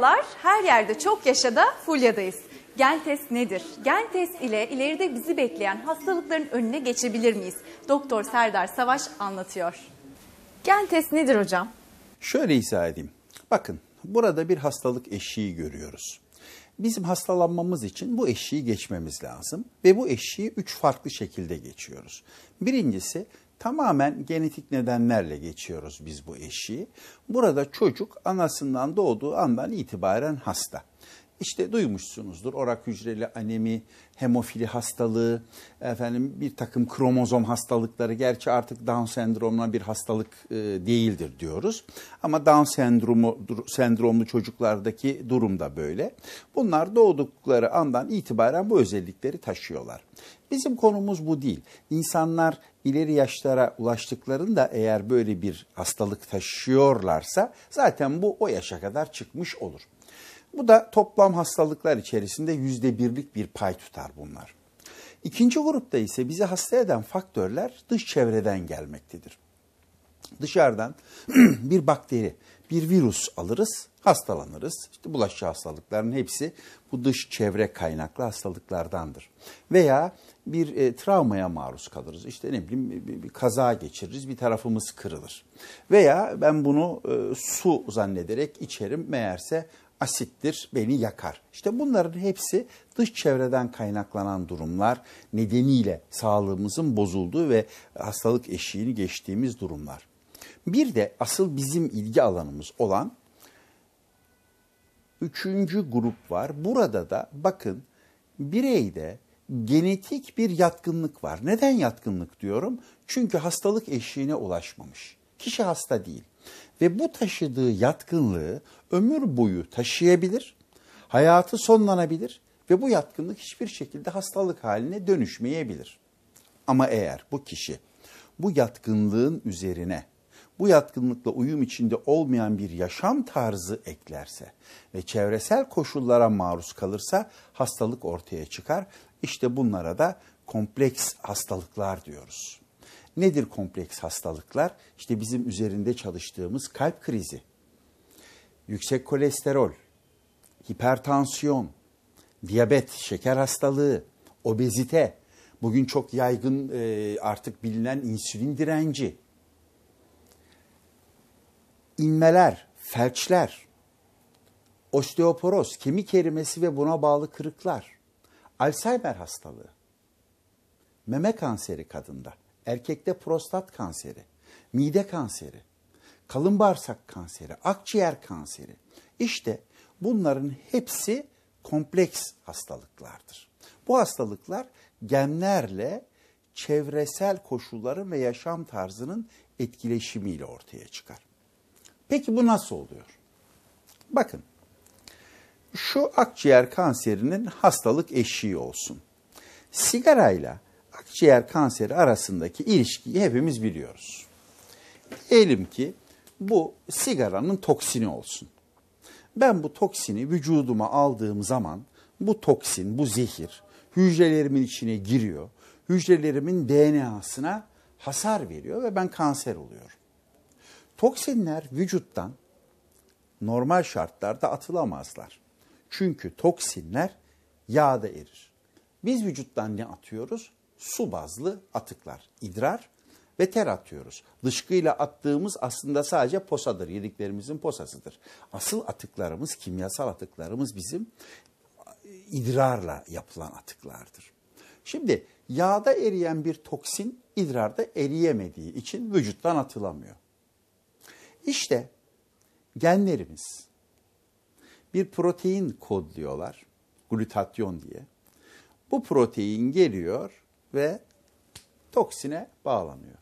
Merhabalar, her yerde çok yaşada Fulya'dayız. Gen test nedir? Gen test ile ileride bizi bekleyen hastalıkların önüne geçebilir miyiz? Doktor Serdar Savaş anlatıyor. Gen test nedir hocam? Şöyle izah edeyim. Bakın burada bir hastalık eşiği görüyoruz. Bizim hastalanmamız için bu eşiği geçmemiz lazım ve bu eşiği üç farklı şekilde geçiyoruz. Birincisi Tamamen genetik nedenlerle geçiyoruz biz bu eşiği. Burada çocuk anasından doğduğu andan itibaren hasta. İşte duymuşsunuzdur orak hücreli anemi, hemofili hastalığı, efendim bir takım kromozom hastalıkları. Gerçi artık Down sendromuna bir hastalık e, değildir diyoruz. Ama Down sendromu sendromlu çocuklardaki durum da böyle. Bunlar doğdukları andan itibaren bu özellikleri taşıyorlar. Bizim konumuz bu değil. İnsanlar ileri yaşlara ulaştıklarında eğer böyle bir hastalık taşıyorlarsa zaten bu o yaşa kadar çıkmış olur. Bu da toplam hastalıklar içerisinde yüzde birlik bir pay tutar bunlar. İkinci grupta ise bizi hasta eden faktörler dış çevreden gelmektedir. Dışarıdan bir bakteri, bir virüs alırız, hastalanırız. İşte bulaşıcı hastalıkların hepsi bu dış çevre kaynaklı hastalıklardandır. Veya bir e, travmaya maruz kalırız. İşte ne bileyim bir, bir kaza geçiririz, bir tarafımız kırılır. Veya ben bunu e, su zannederek içerim, meğerse asittir, beni yakar. İşte bunların hepsi dış çevreden kaynaklanan durumlar nedeniyle sağlığımızın bozulduğu ve hastalık eşiğini geçtiğimiz durumlar. Bir de asıl bizim ilgi alanımız olan üçüncü grup var. Burada da bakın bireyde genetik bir yatkınlık var. Neden yatkınlık diyorum? Çünkü hastalık eşiğine ulaşmamış. Kişi hasta değil ve bu taşıdığı yatkınlığı ömür boyu taşıyabilir, hayatı sonlanabilir ve bu yatkınlık hiçbir şekilde hastalık haline dönüşmeyebilir. Ama eğer bu kişi bu yatkınlığın üzerine bu yatkınlıkla uyum içinde olmayan bir yaşam tarzı eklerse ve çevresel koşullara maruz kalırsa hastalık ortaya çıkar. İşte bunlara da kompleks hastalıklar diyoruz. Nedir kompleks hastalıklar? İşte bizim üzerinde çalıştığımız kalp krizi, yüksek kolesterol, hipertansiyon, diyabet, şeker hastalığı, obezite, bugün çok yaygın e, artık bilinen insülin direnci, inmeler, felçler, osteoporoz, kemik erimesi ve buna bağlı kırıklar, Alzheimer hastalığı, meme kanseri kadında erkekte prostat kanseri, mide kanseri, kalın bağırsak kanseri, akciğer kanseri. İşte bunların hepsi kompleks hastalıklardır. Bu hastalıklar genlerle çevresel koşulların ve yaşam tarzının etkileşimiyle ortaya çıkar. Peki bu nasıl oluyor? Bakın şu akciğer kanserinin hastalık eşiği olsun. Sigarayla akciğer kanseri arasındaki ilişkiyi hepimiz biliyoruz. Elim ki bu sigaranın toksini olsun. Ben bu toksini vücuduma aldığım zaman bu toksin, bu zehir hücrelerimin içine giriyor. Hücrelerimin DNA'sına hasar veriyor ve ben kanser oluyorum. Toksinler vücuttan normal şartlarda atılamazlar. Çünkü toksinler yağda erir. Biz vücuttan ne atıyoruz? su bazlı atıklar, idrar ve ter atıyoruz. Dışkıyla attığımız aslında sadece posadır, yediklerimizin posasıdır. Asıl atıklarımız, kimyasal atıklarımız bizim idrarla yapılan atıklardır. Şimdi yağda eriyen bir toksin idrarda eriyemediği için vücuttan atılamıyor. İşte genlerimiz bir protein kodluyorlar, glutatyon diye. Bu protein geliyor ve toksine bağlanıyor.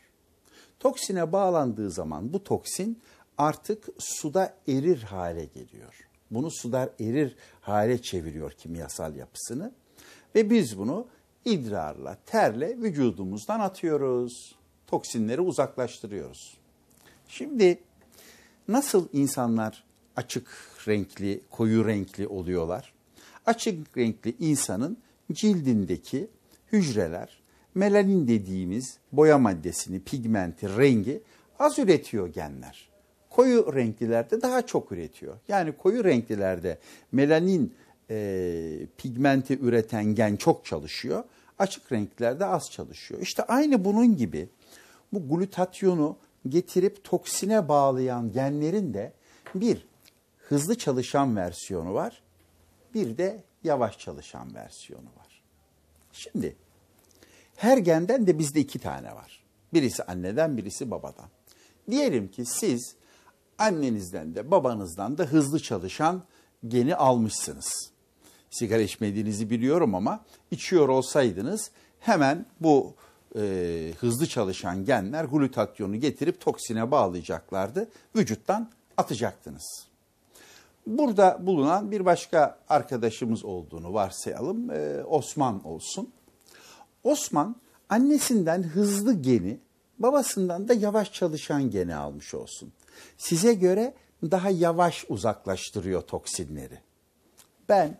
Toksine bağlandığı zaman bu toksin artık suda erir hale geliyor. Bunu suda erir hale çeviriyor kimyasal yapısını ve biz bunu idrarla, terle vücudumuzdan atıyoruz. Toksinleri uzaklaştırıyoruz. Şimdi nasıl insanlar açık renkli, koyu renkli oluyorlar? Açık renkli insanın cildindeki hücreler melanin dediğimiz boya maddesini, pigmenti, rengi az üretiyor genler. Koyu renklilerde daha çok üretiyor. Yani koyu renklilerde melanin e, pigmenti üreten gen çok çalışıyor. Açık renklerde az çalışıyor. İşte aynı bunun gibi bu glutatyonu getirip toksine bağlayan genlerin de bir hızlı çalışan versiyonu var. Bir de yavaş çalışan versiyonu var. Şimdi her genden de bizde iki tane var. Birisi anneden, birisi babadan. Diyelim ki siz annenizden de babanızdan da hızlı çalışan geni almışsınız. Sigara içmediğinizi biliyorum ama içiyor olsaydınız hemen bu e, hızlı çalışan genler glutatyonu getirip toksine bağlayacaklardı. Vücuttan atacaktınız. Burada bulunan bir başka arkadaşımız olduğunu varsayalım. Ee, Osman olsun. Osman annesinden hızlı geni, babasından da yavaş çalışan geni almış olsun. Size göre daha yavaş uzaklaştırıyor toksinleri. Ben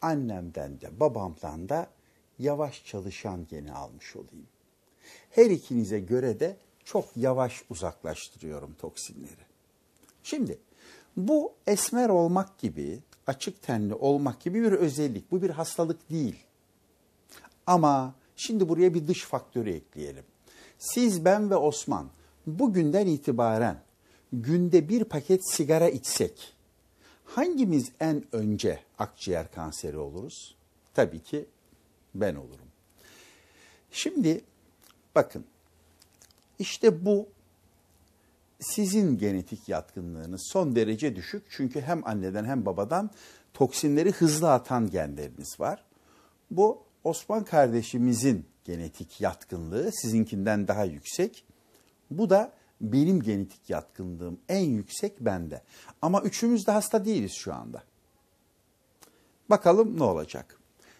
annemden de babamdan da yavaş çalışan geni almış olayım. Her ikinize göre de çok yavaş uzaklaştırıyorum toksinleri. Şimdi bu esmer olmak gibi, açık tenli olmak gibi bir özellik. Bu bir hastalık değil. Ama şimdi buraya bir dış faktörü ekleyelim. Siz, ben ve Osman bugünden itibaren günde bir paket sigara içsek hangimiz en önce akciğer kanseri oluruz? Tabii ki ben olurum. Şimdi bakın işte bu sizin genetik yatkınlığınız son derece düşük. Çünkü hem anneden hem babadan toksinleri hızlı atan genleriniz var. Bu Osman kardeşimizin genetik yatkınlığı sizinkinden daha yüksek. Bu da benim genetik yatkınlığım en yüksek bende. Ama üçümüz de hasta değiliz şu anda. Bakalım ne olacak?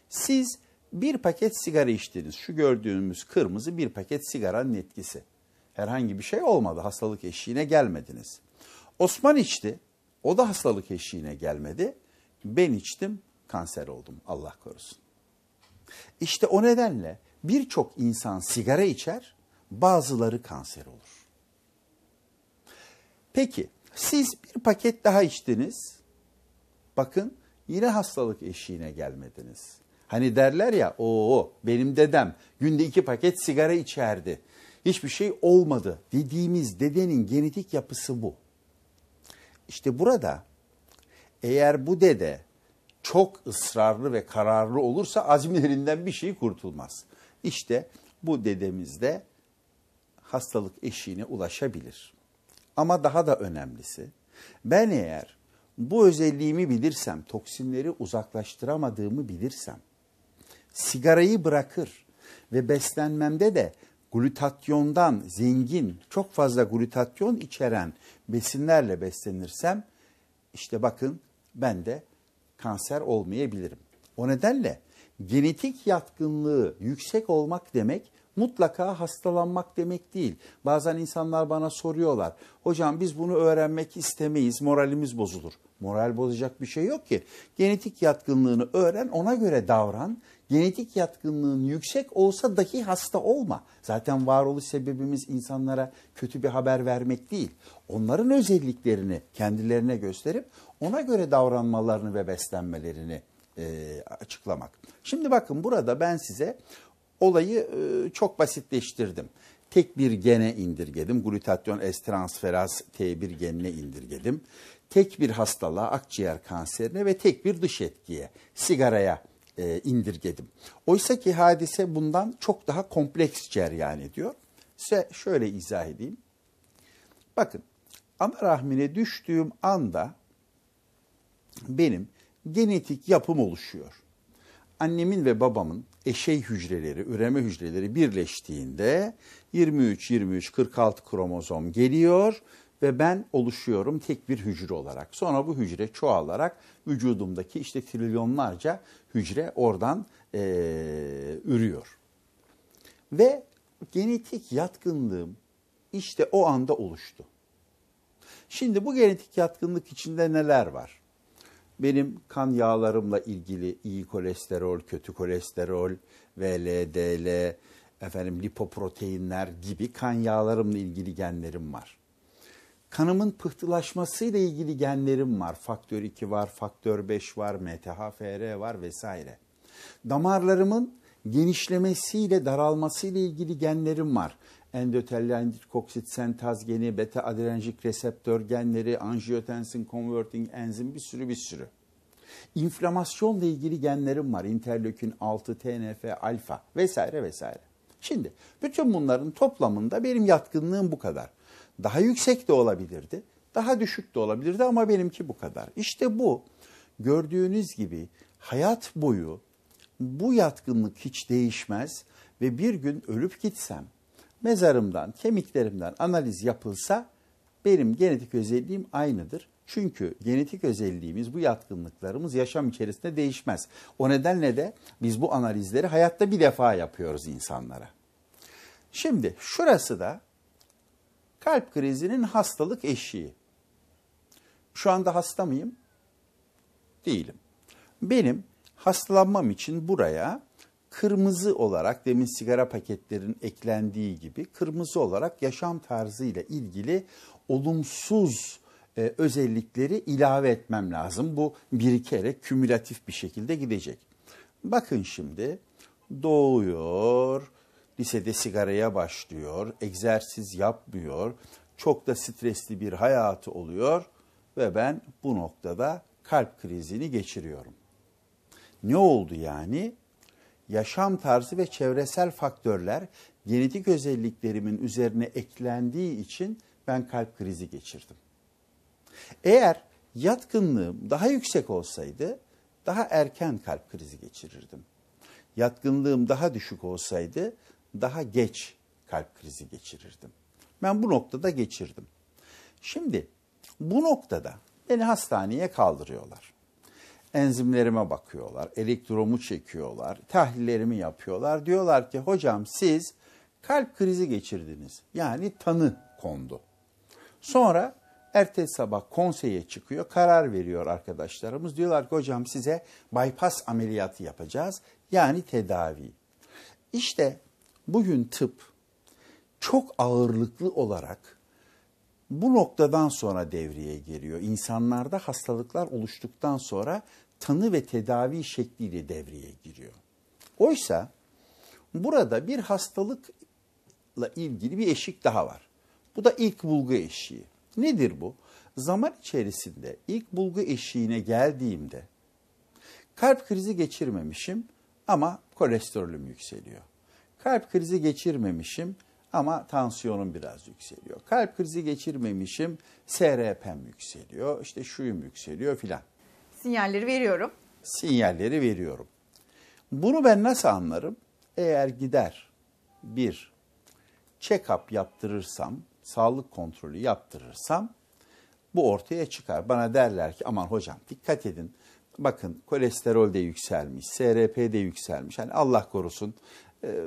Siz bir paket sigara içtiniz. Şu gördüğümüz kırmızı bir paket sigaranın etkisi herhangi bir şey olmadı. Hastalık eşiğine gelmediniz. Osman içti. O da hastalık eşiğine gelmedi. Ben içtim, kanser oldum. Allah korusun. İşte o nedenle birçok insan sigara içer, bazıları kanser olur. Peki siz bir paket daha içtiniz. Bakın yine hastalık eşiğine gelmediniz. Hani derler ya o benim dedem günde iki paket sigara içerdi hiçbir şey olmadı dediğimiz dedenin genetik yapısı bu. İşte burada eğer bu dede çok ısrarlı ve kararlı olursa azimlerinden bir şey kurtulmaz. İşte bu dedemizde hastalık eşiğine ulaşabilir. Ama daha da önemlisi ben eğer bu özelliğimi bilirsem, toksinleri uzaklaştıramadığımı bilirsem, sigarayı bırakır ve beslenmemde de glutatyondan zengin, çok fazla glutatyon içeren besinlerle beslenirsem işte bakın ben de kanser olmayabilirim. O nedenle genetik yatkınlığı yüksek olmak demek mutlaka hastalanmak demek değil. Bazen insanlar bana soruyorlar. Hocam biz bunu öğrenmek istemeyiz, moralimiz bozulur. Moral bozacak bir şey yok ki. Genetik yatkınlığını öğren, ona göre davran genetik yatkınlığın yüksek olsa dahi hasta olma. Zaten varoluş sebebimiz insanlara kötü bir haber vermek değil. Onların özelliklerini kendilerine gösterip ona göre davranmalarını ve beslenmelerini e, açıklamak. Şimdi bakın burada ben size olayı e, çok basitleştirdim. Tek bir gene indirgedim. Glutatyon estransferaz T1 genine indirgedim. Tek bir hastalığa, akciğer kanserine ve tek bir dış etkiye, sigaraya e, indirgedim. Oysa ki hadise bundan çok daha kompleks cereyan ediyor. Size şöyle izah edeyim. Bakın ana rahmine düştüğüm anda benim genetik yapım oluşuyor. Annemin ve babamın eşey hücreleri, üreme hücreleri birleştiğinde 23 23 46 kromozom geliyor ve ben oluşuyorum tek bir hücre olarak. Sonra bu hücre çoğalarak vücudumdaki işte trilyonlarca hücre oradan e, ürüyor. Ve genetik yatkınlığım işte o anda oluştu. Şimdi bu genetik yatkınlık içinde neler var? Benim kan yağlarımla ilgili iyi kolesterol, kötü kolesterol, VLDL, efendim lipoproteinler gibi kan yağlarımla ilgili genlerim var kanımın pıhtılaşmasıyla ilgili genlerim var. Faktör 2 var, faktör 5 var, MTHFR var vesaire. Damarlarımın genişlemesiyle daralmasıyla ilgili genlerim var. Endoteliandit koksit sentaz geni, beta adrenerjik reseptör genleri, angiotensin converting enzim bir sürü bir sürü. İnflamasyonla ilgili genlerim var. Interleukin 6, TNF, alfa vesaire vesaire. Şimdi bütün bunların toplamında benim yatkınlığım bu kadar. Daha yüksek de olabilirdi, daha düşük de olabilirdi ama benimki bu kadar. İşte bu gördüğünüz gibi hayat boyu bu yatkınlık hiç değişmez ve bir gün ölüp gitsem mezarımdan, kemiklerimden analiz yapılsa benim genetik özelliğim aynıdır. Çünkü genetik özelliğimiz, bu yatkınlıklarımız yaşam içerisinde değişmez. O nedenle de biz bu analizleri hayatta bir defa yapıyoruz insanlara. Şimdi şurası da Kalp krizinin hastalık eşiği. Şu anda hasta mıyım? Değilim. Benim hastalanmam için buraya kırmızı olarak demin sigara paketlerin eklendiği gibi kırmızı olarak yaşam tarzı ile ilgili olumsuz e, özellikleri ilave etmem lazım. Bu birikerek kümülatif bir şekilde gidecek. Bakın şimdi doğuyor, lisede sigaraya başlıyor, egzersiz yapmıyor, çok da stresli bir hayatı oluyor ve ben bu noktada kalp krizini geçiriyorum. Ne oldu yani? Yaşam tarzı ve çevresel faktörler genetik özelliklerimin üzerine eklendiği için ben kalp krizi geçirdim. Eğer yatkınlığım daha yüksek olsaydı daha erken kalp krizi geçirirdim. Yatkınlığım daha düşük olsaydı daha geç kalp krizi geçirirdim. Ben bu noktada geçirdim. Şimdi bu noktada beni hastaneye kaldırıyorlar. Enzimlerime bakıyorlar, elektromu çekiyorlar, tahlillerimi yapıyorlar. Diyorlar ki hocam siz kalp krizi geçirdiniz. Yani tanı kondu. Sonra ertesi sabah konseye çıkıyor, karar veriyor arkadaşlarımız. Diyorlar ki hocam size bypass ameliyatı yapacağız. Yani tedavi. İşte bugün tıp çok ağırlıklı olarak bu noktadan sonra devreye giriyor. İnsanlarda hastalıklar oluştuktan sonra tanı ve tedavi şekliyle devreye giriyor. Oysa burada bir hastalıkla ilgili bir eşik daha var. Bu da ilk bulgu eşiği. Nedir bu? Zaman içerisinde ilk bulgu eşiğine geldiğimde kalp krizi geçirmemişim ama kolesterolüm yükseliyor. Kalp krizi geçirmemişim ama tansiyonum biraz yükseliyor. Kalp krizi geçirmemişim, SRP'm yükseliyor, işte şuyum yükseliyor filan. Sinyalleri veriyorum. Sinyalleri veriyorum. Bunu ben nasıl anlarım? Eğer gider bir check-up yaptırırsam, sağlık kontrolü yaptırırsam bu ortaya çıkar. Bana derler ki aman hocam dikkat edin. Bakın kolesterol de yükselmiş, SRP de yükselmiş. Hani Allah korusun ee,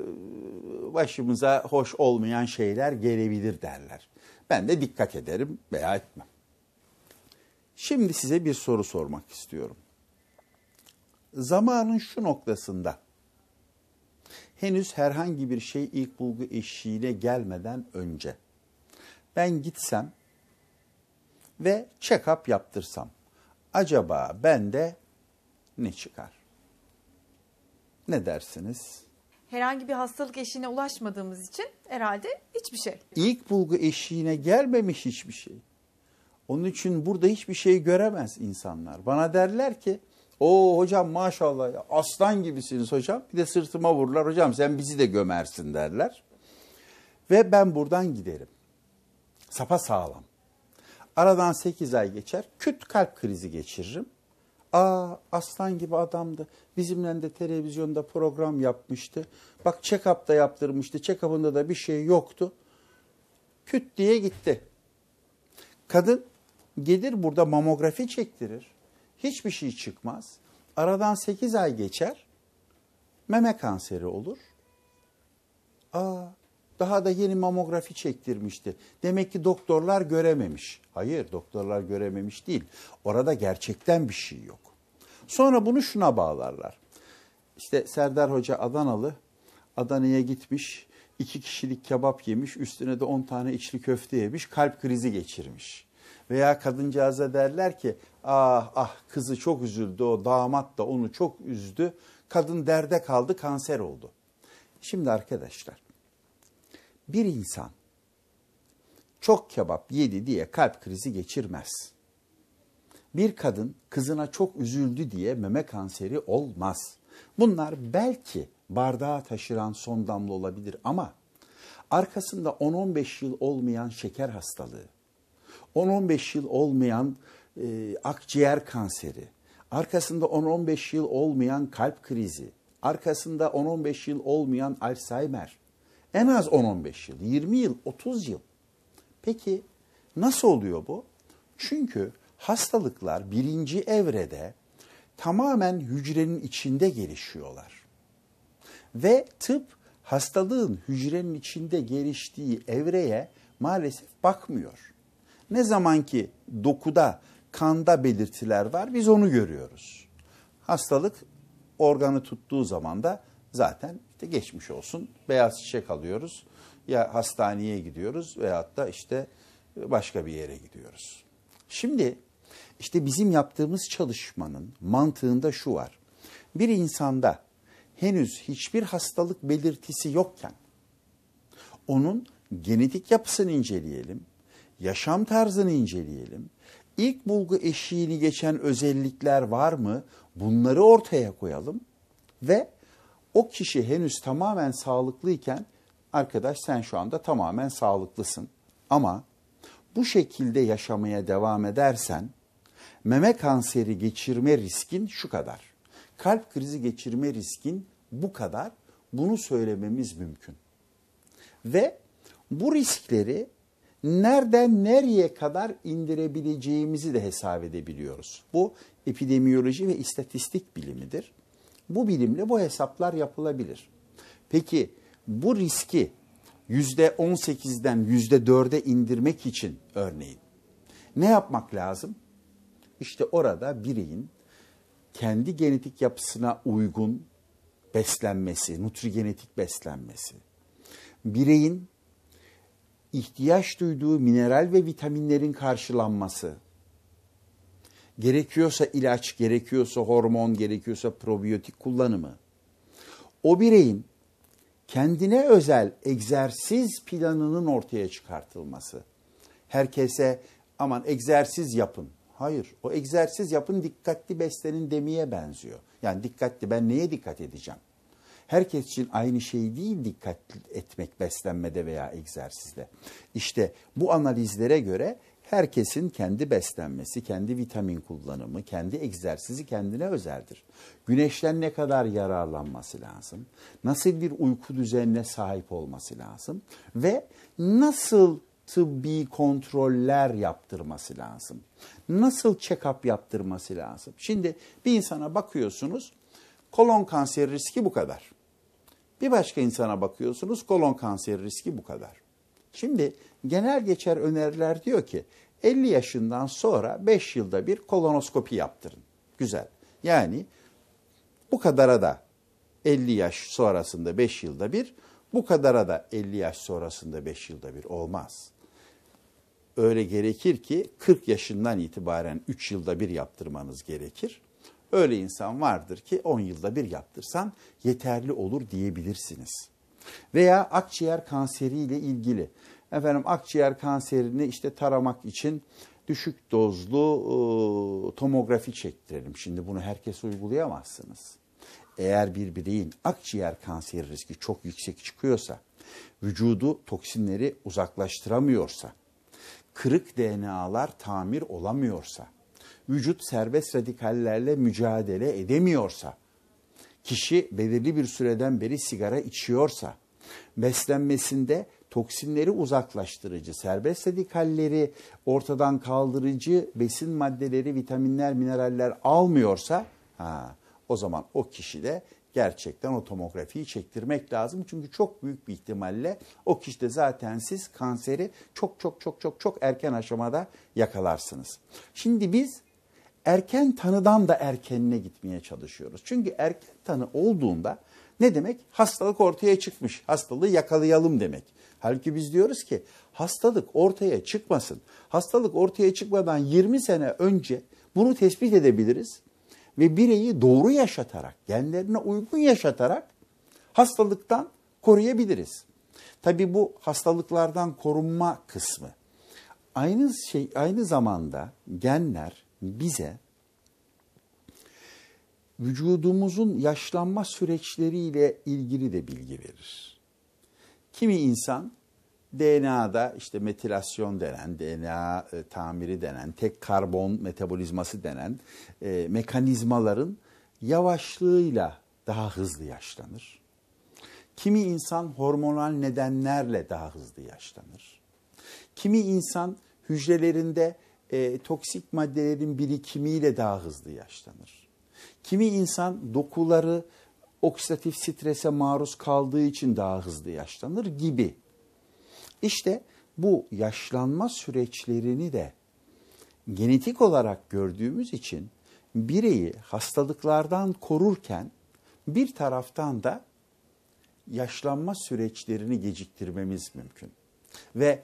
başımıza hoş olmayan şeyler gelebilir derler. Ben de dikkat ederim veya etmem. Şimdi size bir soru sormak istiyorum. Zamanın şu noktasında henüz herhangi bir şey ilk bulgu eşiğine gelmeden önce ben gitsem ve check-up yaptırsam acaba bende ne çıkar? Ne dersiniz? herhangi bir hastalık eşiğine ulaşmadığımız için herhalde hiçbir şey. İlk bulgu eşiğine gelmemiş hiçbir şey. Onun için burada hiçbir şey göremez insanlar. Bana derler ki o hocam maşallah ya, aslan gibisiniz hocam. Bir de sırtıma vururlar hocam sen bizi de gömersin derler. Ve ben buradan giderim. Sapa sağlam. Aradan 8 ay geçer. Küt kalp krizi geçiririm. Aa aslan gibi adamdı. Bizimle de televizyonda program yapmıştı. Bak check-up'ta yaptırmıştı. Check-up'ında da bir şey yoktu. Küt diye gitti. Kadın gelir burada mamografi çektirir. Hiçbir şey çıkmaz. Aradan 8 ay geçer. Meme kanseri olur. Aa daha da yeni mamografi çektirmişti. Demek ki doktorlar görememiş. Hayır doktorlar görememiş değil. Orada gerçekten bir şey yok. Sonra bunu şuna bağlarlar. İşte Serdar Hoca Adanalı. Adana'ya gitmiş. iki kişilik kebap yemiş. Üstüne de on tane içli köfte yemiş. Kalp krizi geçirmiş. Veya kadıncağıza derler ki ah ah kızı çok üzüldü o damat da onu çok üzdü. Kadın derde kaldı kanser oldu. Şimdi arkadaşlar bir insan çok kebap yedi diye kalp krizi geçirmez. Bir kadın kızına çok üzüldü diye meme kanseri olmaz. Bunlar belki bardağa taşıran son damla olabilir ama arkasında 10-15 yıl olmayan şeker hastalığı, 10-15 yıl olmayan e, akciğer kanseri, arkasında 10-15 yıl olmayan kalp krizi, arkasında 10-15 yıl olmayan Alzheimer, en az 10-15 yıl, 20 yıl, 30 yıl. Peki nasıl oluyor bu? Çünkü hastalıklar birinci evrede tamamen hücrenin içinde gelişiyorlar. Ve tıp hastalığın hücrenin içinde geliştiği evreye maalesef bakmıyor. Ne zaman ki dokuda, kanda belirtiler var biz onu görüyoruz. Hastalık organı tuttuğu zaman da zaten işte geçmiş olsun beyaz çiçek alıyoruz ya hastaneye gidiyoruz veyahut da işte başka bir yere gidiyoruz. Şimdi işte bizim yaptığımız çalışmanın mantığında şu var. Bir insanda henüz hiçbir hastalık belirtisi yokken onun genetik yapısını inceleyelim, yaşam tarzını inceleyelim, ilk bulgu eşiğini geçen özellikler var mı bunları ortaya koyalım ve o kişi henüz tamamen sağlıklıyken arkadaş sen şu anda tamamen sağlıklısın. Ama bu şekilde yaşamaya devam edersen meme kanseri geçirme riskin şu kadar. Kalp krizi geçirme riskin bu kadar. Bunu söylememiz mümkün. Ve bu riskleri nereden nereye kadar indirebileceğimizi de hesap edebiliyoruz. Bu epidemiyoloji ve istatistik bilimidir. Bu bilimle bu hesaplar yapılabilir. Peki bu riski %18'den %4'e indirmek için örneğin ne yapmak lazım? İşte orada bireyin kendi genetik yapısına uygun beslenmesi, nutrigenetik beslenmesi, bireyin ihtiyaç duyduğu mineral ve vitaminlerin karşılanması, gerekiyorsa ilaç, gerekiyorsa hormon, gerekiyorsa probiyotik kullanımı. O bireyin kendine özel egzersiz planının ortaya çıkartılması. Herkese aman egzersiz yapın. Hayır, o egzersiz yapın dikkatli beslenin demeye benziyor. Yani dikkatli ben neye dikkat edeceğim? Herkes için aynı şey değil dikkat etmek beslenmede veya egzersizde. İşte bu analizlere göre Herkesin kendi beslenmesi, kendi vitamin kullanımı, kendi egzersizi kendine özeldir. Güneşten ne kadar yararlanması lazım? Nasıl bir uyku düzenine sahip olması lazım? Ve nasıl tıbbi kontroller yaptırması lazım? Nasıl check-up yaptırması lazım? Şimdi bir insana bakıyorsunuz, kolon kanseri riski bu kadar. Bir başka insana bakıyorsunuz, kolon kanseri riski bu kadar. Şimdi genel geçer öneriler diyor ki 50 yaşından sonra 5 yılda bir kolonoskopi yaptırın. Güzel. Yani bu kadara da 50 yaş sonrasında 5 yılda bir, bu kadara da 50 yaş sonrasında 5 yılda bir olmaz. Öyle gerekir ki 40 yaşından itibaren 3 yılda bir yaptırmanız gerekir. Öyle insan vardır ki 10 yılda bir yaptırsan yeterli olur diyebilirsiniz. Veya akciğer kanseriyle ilgili efendim akciğer kanserini işte taramak için düşük dozlu e, tomografi çektirelim. Şimdi bunu herkes uygulayamazsınız. Eğer bir bireyin akciğer kanseri riski çok yüksek çıkıyorsa, vücudu toksinleri uzaklaştıramıyorsa, kırık DNA'lar tamir olamıyorsa, vücut serbest radikallerle mücadele edemiyorsa, kişi belirli bir süreden beri sigara içiyorsa, beslenmesinde toksinleri uzaklaştırıcı, serbest radikalleri ortadan kaldırıcı besin maddeleri, vitaminler, mineraller almıyorsa ha, o zaman o kişi de gerçekten o tomografiyi çektirmek lazım. Çünkü çok büyük bir ihtimalle o kişide zaten siz kanseri çok çok çok çok çok erken aşamada yakalarsınız. Şimdi biz erken tanıdan da erkenine gitmeye çalışıyoruz. Çünkü erken tanı olduğunda ne demek? Hastalık ortaya çıkmış. Hastalığı yakalayalım demek. Halbuki biz diyoruz ki hastalık ortaya çıkmasın. Hastalık ortaya çıkmadan 20 sene önce bunu tespit edebiliriz ve bireyi doğru yaşatarak, genlerine uygun yaşatarak hastalıktan koruyabiliriz. Tabii bu hastalıklardan korunma kısmı. Aynı şey aynı zamanda genler bize vücudumuzun yaşlanma süreçleriyle ilgili de bilgi verir. Kimi insan DNA'da işte metilasyon denen, DNA e, tamiri denen, tek karbon metabolizması denen e, mekanizmaların yavaşlığıyla daha hızlı yaşlanır. Kimi insan hormonal nedenlerle daha hızlı yaşlanır. Kimi insan hücrelerinde e, toksik maddelerin birikimiyle daha hızlı yaşlanır. Kimi insan dokuları oksidatif strese maruz kaldığı için daha hızlı yaşlanır gibi. İşte bu yaşlanma süreçlerini de genetik olarak gördüğümüz için bireyi hastalıklardan korurken bir taraftan da yaşlanma süreçlerini geciktirmemiz mümkün. Ve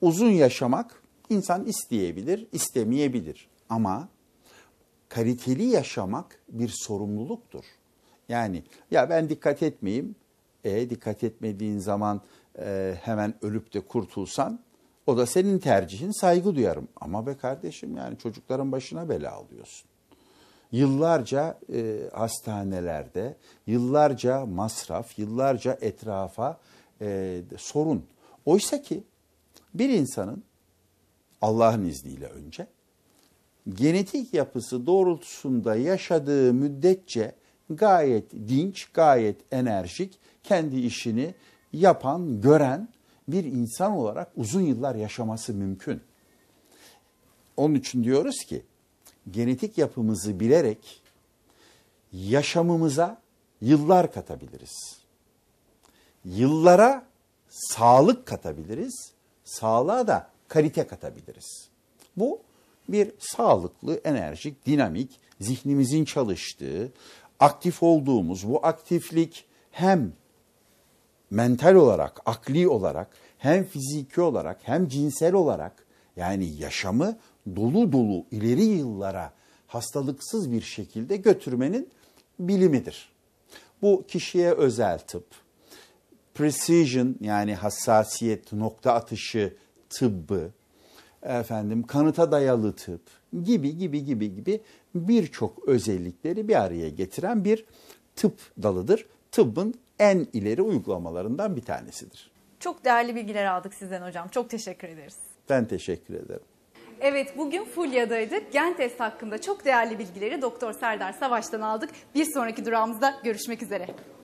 uzun yaşamak insan isteyebilir, istemeyebilir ama kaliteli yaşamak bir sorumluluktur. Yani ya ben dikkat etmeyeyim. E dikkat etmediğin zaman e, hemen ölüp de kurtulsan o da senin tercihin saygı duyarım. Ama be kardeşim yani çocukların başına bela alıyorsun. Yıllarca e, hastanelerde, yıllarca masraf, yıllarca etrafa e, sorun. Oysa ki bir insanın Allah'ın izniyle önce genetik yapısı doğrultusunda yaşadığı müddetçe gayet dinç, gayet enerjik, kendi işini yapan, gören bir insan olarak uzun yıllar yaşaması mümkün. Onun için diyoruz ki genetik yapımızı bilerek yaşamımıza yıllar katabiliriz. Yıllara sağlık katabiliriz, sağlığa da kalite katabiliriz. Bu bir sağlıklı, enerjik, dinamik, zihnimizin çalıştığı, aktif olduğumuz bu aktiflik hem mental olarak, akli olarak, hem fiziki olarak, hem cinsel olarak yani yaşamı dolu dolu ileri yıllara hastalıksız bir şekilde götürmenin bilimidir. Bu kişiye özel tıp, precision yani hassasiyet, nokta atışı tıbbı, efendim kanıta dayalı tıp gibi gibi gibi gibi birçok özellikleri bir araya getiren bir tıp dalıdır. Tıbbın en ileri uygulamalarından bir tanesidir. Çok değerli bilgiler aldık sizden hocam. Çok teşekkür ederiz. Ben teşekkür ederim. Evet bugün Fulya'daydık. Gen test hakkında çok değerli bilgileri Doktor Serdar Savaş'tan aldık. Bir sonraki durağımızda görüşmek üzere.